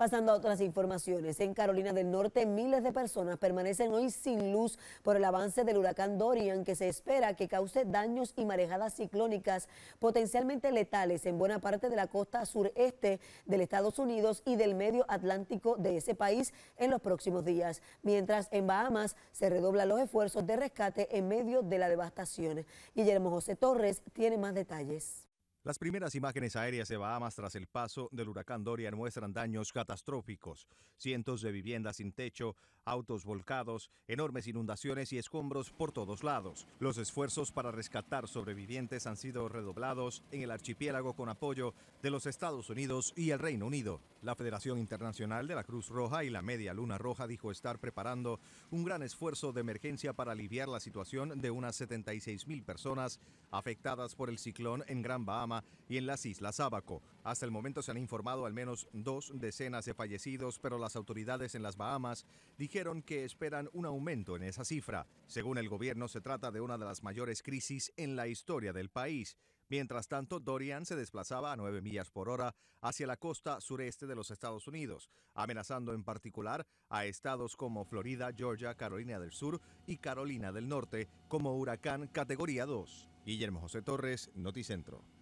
Pasando a otras informaciones, en Carolina del Norte miles de personas permanecen hoy sin luz por el avance del huracán Dorian que se espera que cause daños y marejadas ciclónicas potencialmente letales en buena parte de la costa sureste del Estados Unidos y del medio atlántico de ese país en los próximos días, mientras en Bahamas se redoblan los esfuerzos de rescate en medio de la devastación. Guillermo José Torres tiene más detalles. Las primeras imágenes aéreas de Bahamas tras el paso del huracán Dorian muestran daños catastróficos, cientos de viviendas sin techo, autos volcados, enormes inundaciones y escombros por todos lados. Los esfuerzos para rescatar sobrevivientes han sido redoblados en el archipiélago con apoyo de los Estados Unidos y el Reino Unido. La Federación Internacional de la Cruz Roja y la Media Luna Roja dijo estar preparando un gran esfuerzo de emergencia para aliviar la situación de unas 76.000 personas afectadas por el ciclón en Gran Bahamas y en las Islas Ábaco. Hasta el momento se han informado al menos dos decenas de fallecidos, pero las autoridades en las Bahamas dijeron que esperan un aumento en esa cifra. Según el gobierno, se trata de una de las mayores crisis en la historia del país. Mientras tanto, Dorian se desplazaba a 9 millas por hora hacia la costa sureste de los Estados Unidos, amenazando en particular a estados como Florida, Georgia, Carolina del Sur y Carolina del Norte como huracán categoría 2. Guillermo José Torres, Noticentro.